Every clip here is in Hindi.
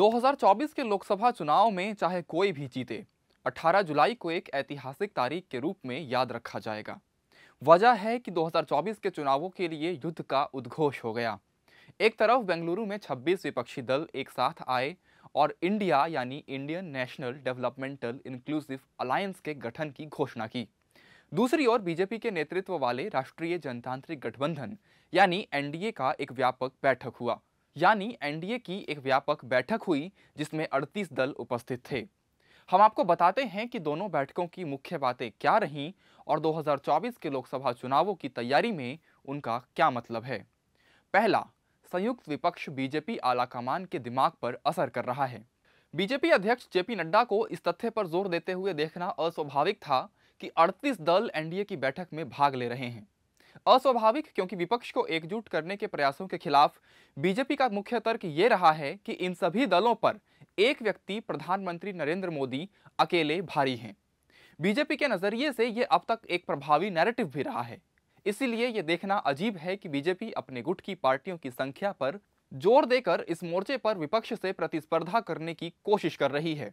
2024 के लोकसभा चुनाव में चाहे कोई भी जीते 18 जुलाई को एक ऐतिहासिक तारीख के रूप में याद रखा जाएगा वजह है कि 2024 के चुनावों के लिए युद्ध का उद्घोष हो गया एक तरफ बेंगलुरु में 26 विपक्षी दल एक साथ आए और इंडिया यानी Indian National Developmental Inclusive Alliance के गठन की घोषणा की दूसरी ओर बीजेपी के नेतृत्व वाले राष्ट्रीय जनतांत्रिक गठबंधन यानी एनडीए का एक व्यापक बैठक हुआ यानी एनडीए की एक व्यापक बैठक हुई जिसमें 38 दल उपस्थित थे हम आपको बताते हैं कि दोनों बैठकों की मुख्य बातें क्या रहीं और 2024 के लोकसभा चुनावों की तैयारी में उनका क्या मतलब है पहला संयुक्त विपक्ष बीजेपी आलाकमान के दिमाग पर असर कर रहा है बीजेपी अध्यक्ष जेपी नड्डा को इस तथ्य पर जोर देते हुए देखना अस्वाभाविक था कि 38 दल एनडीए की बैठक में भाग ले रहे हैं अस्वाभाविक क्योंकि विपक्ष को एकजुट करने के प्रयासों के खिलाफ बीजेपी का मुख्य तर्क ये रहा है कि इन सभी दलों पर एक व्यक्ति प्रधानमंत्री नरेंद्र मोदी अकेले भारी हैं बीजेपी के नजरिए से ये अब तक एक प्रभावी नैरेटिव भी रहा है इसीलिए ये देखना अजीब है कि बीजेपी अपने गुट की पार्टियों की संख्या पर जोर देकर इस मोर्चे पर विपक्ष से प्रतिस्पर्धा करने की कोशिश कर रही है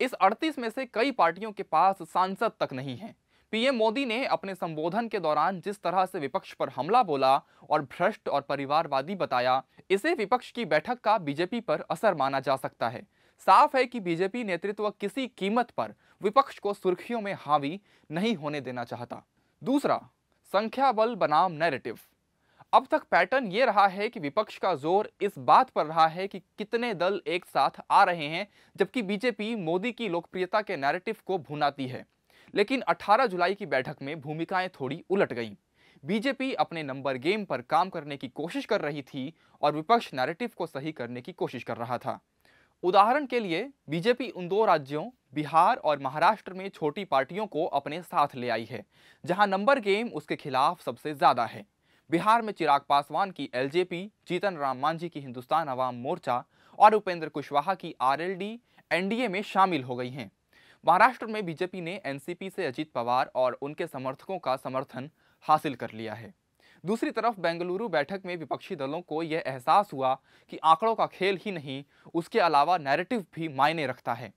इस 38 में से कई पार्टियों के पास सांसद तक नहीं हैं पीएम मोदी ने अपने संबोधन के दौरान जिस तरह से विपक्ष पर हमला बोला और भ्रष्ट और परिवारवादी बताया इसे विपक्ष की बैठक का बीजेपी पर असर माना जा सकता है साफ है कि बीजेपी नेतृत्व किसी कीमत पर विपक्ष को सुर्खियों में हावी नहीं होने देना चाहता दूसरा संख्या बल बनाम नैरेटिव अब तक पैटर्न ये रहा है कि विपक्ष का जोर इस बात पर रहा है कि कितने दल एक साथ आ रहे हैं जबकि बीजेपी मोदी की लोकप्रियता के नैरेटिव को भुनाती है लेकिन 18 जुलाई की बैठक में भूमिकाएं थोड़ी उलट गईं बीजेपी अपने नंबर गेम पर काम करने की कोशिश कर रही थी और विपक्ष नैरेटिव को सही करने की कोशिश कर रहा था उदाहरण के लिए बीजेपी उन दो राज्यों बिहार और महाराष्ट्र में छोटी पार्टियों को अपने साथ ले आई है जहां नंबर गेम उसके खिलाफ सबसे ज़्यादा है बिहार में चिराग पासवान की एलजेपी जीतन राम मांझी की हिंदुस्तान अवाम मोर्चा और उपेंद्र कुशवाहा की आरएलडी एनडीए में शामिल हो गई हैं महाराष्ट्र में बीजेपी ने एनसीपी से अजीत पवार और उनके समर्थकों का समर्थन हासिल कर लिया है दूसरी तरफ बेंगलुरु बैठक में विपक्षी दलों को यह एहसास हुआ कि आंकड़ों का खेल ही नहीं उसके अलावा नैरेटिव भी मायने रखता है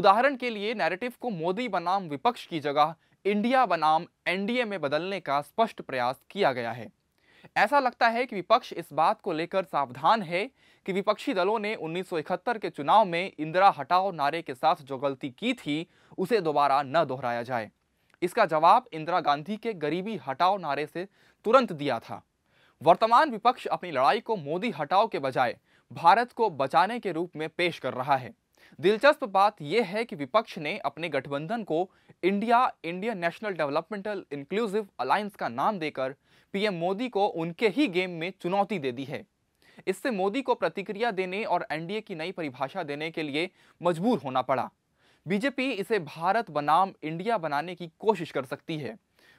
उदाहरण के लिए नैरेटिव को मोदी बनाम विपक्ष की जगह इंडिया बनाम एनडीए में बदलने का स्पष्ट प्रयास किया गया है ऐसा लगता है कि विपक्ष इस बात को लेकर सावधान है कि विपक्षी दलों ने 1971 के चुनाव में इंदिरा हटाओ नारे के साथ जो गलती की थी उसे दोबारा न दोहराया जाए इसका जवाब इंदिरा गांधी के गरीबी हटाओ नारे से तुरंत दिया था वर्तमान विपक्ष अपनी लड़ाई को मोदी हटाओ के बजाय भारत को बचाने के रूप में पेश कर रहा है दिलचस्प बात यह है कि विपक्ष ने अपने गठबंधन को India Indian National Developmental Inclusive Alliance का नाम देकर पीएम मोदी को उनके ही गेम में चुनौती दे दी है इससे मोदी को प्रतिक्रिया देने और एनडीए की नई परिभाषा देने के लिए मजबूर होना पड़ा बीजेपी इसे भारत बनाम इंडिया बनाने की कोशिश कर सकती है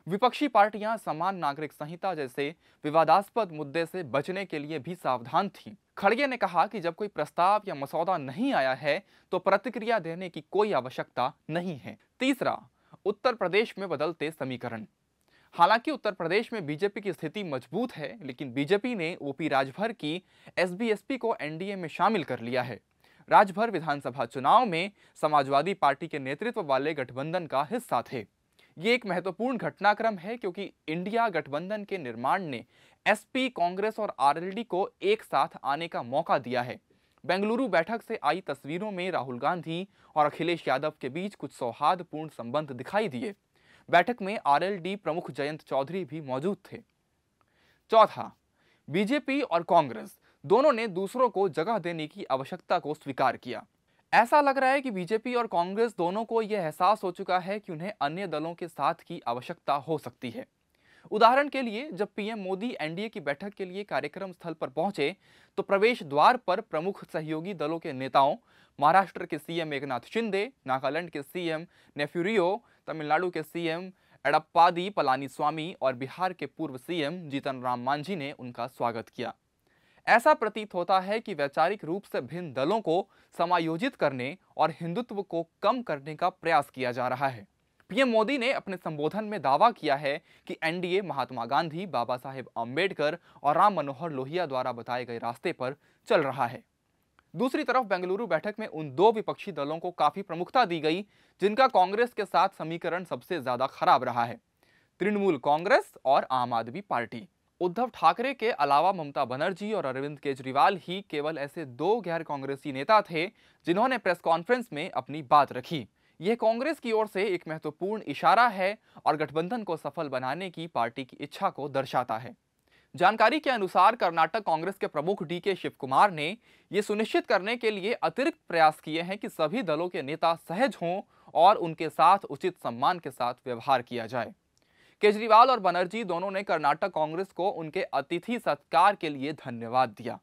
विपक्षी पार्टियां समान नागरिक संहिता जैसे विवादास्पद मुद्दे से बचने के लिए भी सावधान थीं। खड़गे ने कहा कि जब कोई प्रस्ताव या मसौदा नहीं आया है तो प्रतिक्रिया देने की कोई आवश्यकता नहीं है तीसरा उत्तर प्रदेश में बदलते समीकरण हालांकि उत्तर प्रदेश में बीजेपी की स्थिति मजबूत है लेकिन बीजेपी ने ओपी राजभर की एसबीएसपी को एनडीए में शामिल कर लिया है राजभर विधानसभा चुनाव में समाजवादी पार्टी के नेतृत्व वाले गठबंधन का हिस्सा थे ये एक महत्वपूर्ण घटनाक्रम है क्योंकि इंडिया गठबंधन के निर्माण ने एसपी कांग्रेस और आरएलडी को एक साथ आने का मौका दिया है बेंगलुरु बैठक से आई तस्वीरों में राहुल गांधी और अखिलेश यादव के बीच कुछ सौहार्दपूर्ण संबंध दिखाई दिए बैठक में आरएलडी प्रमुख जयंत चौधरी भी मौजूद थे चौथा बीजेपी और कांग्रेस दोनों ने दूसरों को जगह देने की आवश्यकता को स्वीकार किया ऐसा लग रहा है कि बीजेपी और कांग्रेस दोनों को यह एहसास हो चुका है कि उन्हें अन्य दलों के साथ की आवश्यकता हो सकती है उदाहरण के लिए जब पीएम मोदी एनडीए की बैठक के लिए कार्यक्रम स्थल पर पहुंचे तो प्रवेश द्वार पर प्रमुख सहयोगी दलों के नेताओं महाराष्ट्र के सीएम एकनाथ शिंदे नागालैंड के सीएम नेफ्यूरियो तमिलनाडु के सीएम एडप्पादी पलानी स्वामी और बिहार के पूर्व सीएम जीतन राम मांझी ने उनका स्वागत किया ऐसा प्रतीत होता है कि वैचारिक रूप से भिन्न दलों को समायोजित करने और हिंदुत्व को कम करने का प्रयास किया जा रहा है पीएम मोदी ने अपने संबोधन में दावा किया है कि एनडीए महात्मा गांधी बाबा साहेब अम्बेडकर और राम मनोहर लोहिया द्वारा बताए गए रास्ते पर चल रहा है दूसरी तरफ बेंगलुरु बैठक में उन दो विपक्षी दलों को काफी प्रमुखता दी गई जिनका कांग्रेस के साथ समीकरण सबसे ज्यादा खराब रहा है तृणमूल कांग्रेस और आम आदमी पार्टी उद्धव ठाकरे के अलावा ममता बनर्जी और अरविंद केजरीवाल ही केवल ऐसे दो गैर कांग्रेसी नेता थे जिन्होंने प्रेस कॉन्फ्रेंस में अपनी बात रखी यह कांग्रेस की ओर से एक महत्वपूर्ण इशारा है और गठबंधन को सफल बनाने की पार्टी की इच्छा को दर्शाता है जानकारी के अनुसार कर्नाटक कांग्रेस के प्रमुख डी के शिव कुमार ने यह सुनिश्चित करने के लिए अतिरिक्त प्रयास किए हैं कि सभी दलों के नेता सहज हों और उनके साथ उचित सम्मान के साथ व्यवहार किया जाए केजरीवाल और बनर्जी दोनों ने कर्नाटक कांग्रेस को उनके अतिथि सत्कार के लिए धन्यवाद दिया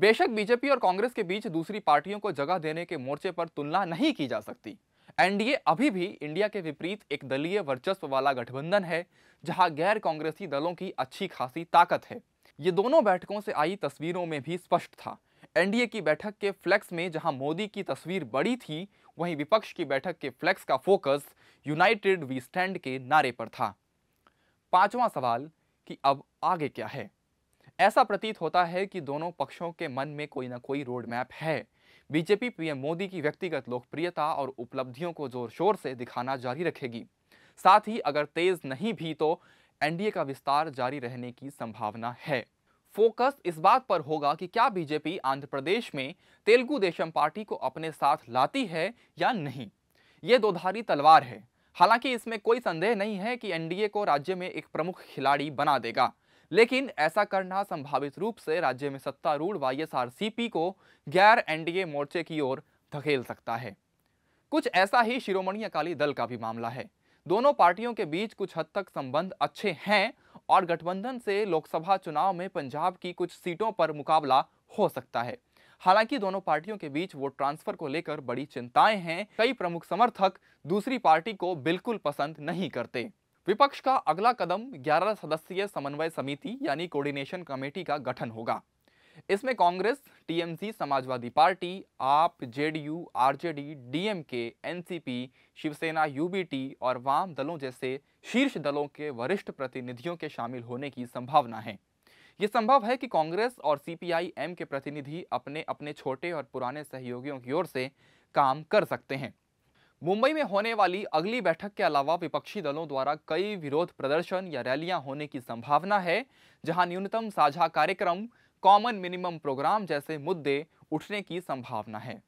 बेशक बीजेपी और कांग्रेस के बीच दूसरी पार्टियों को जगह देने के मोर्चे पर तुलना नहीं की जा सकती एनडीए अभी भी इंडिया के विपरीत एक दलीय वर्चस्व वाला गठबंधन है जहां गैर कांग्रेसी दलों की अच्छी खासी ताकत है ये दोनों बैठकों से आई तस्वीरों में भी स्पष्ट था एनडीए की बैठक के फ्लैक्स में जहां मोदी की तस्वीर बड़ी थी वहीं विपक्ष की बैठक के फ्लैक्स का फोकस यूनाइटेड वी स्टैंड के नारे पर था पांचवा सवाल कि अब आगे क्या है ऐसा प्रतीत होता है कि दोनों पक्षों के मन में कोई ना कोई रोड मैप है बीजेपी पीएम मोदी की व्यक्तिगत लोकप्रियता और उपलब्धियों को जोर शोर से दिखाना जारी रखेगी साथ ही अगर तेज नहीं भी तो एनडीए का विस्तार जारी रहने की संभावना है फोकस इस बात पर होगा कि क्या बीजेपी आंध्र प्रदेश में तेलुगु देशम पार्टी को अपने साथ लाती है या नहीं ये दोधारी तलवार है हालांकि इसमें कोई संदेह नहीं है कि एनडीए को राज्य में एक प्रमुख खिलाड़ी बना देगा लेकिन ऐसा करना संभावित रूप से राज्य में सत्तारूढ़ वाईएसआरसीपी को गैर एनडीए मोर्चे की ओर धकेल सकता है कुछ ऐसा ही शिरोमणि अकाली दल का भी मामला है दोनों पार्टियों के बीच कुछ हद तक संबंध अच्छे हैं और गठबंधन से लोकसभा चुनाव में पंजाब की कुछ सीटों पर मुकाबला हो सकता है हालांकि दोनों पार्टियों के बीच वोट ट्रांसफर को लेकर बड़ी चिंताएं हैं कई प्रमुख समर्थक दूसरी पार्टी को बिल्कुल पसंद नहीं करते विपक्ष का अगला कदम 11 सदस्यीय समन्वय समिति यानी कोऑर्डिनेशन कमेटी का गठन होगा इसमें Congress TMC Samajwadi party AAP JDU RJD DMK NCP Shiv Sena UBT और वाम दलों जैसे शीर्ष दलों के वरिष्ठ प्रतिनिधियों के शामिल होने की संभावना है ये संभव है कि कांग्रेस और सीपीआईएम के प्रतिनिधि अपने अपने छोटे और पुराने सहयोगियों की ओर से काम कर सकते हैं मुंबई में होने वाली अगली बैठक के अलावा विपक्षी दलों द्वारा कई विरोध प्रदर्शन या रैलियां होने की संभावना है जहां न्यूनतम साझा कार्यक्रम कॉमन मिनिमम प्रोग्राम जैसे मुद्दे उठने की संभावना है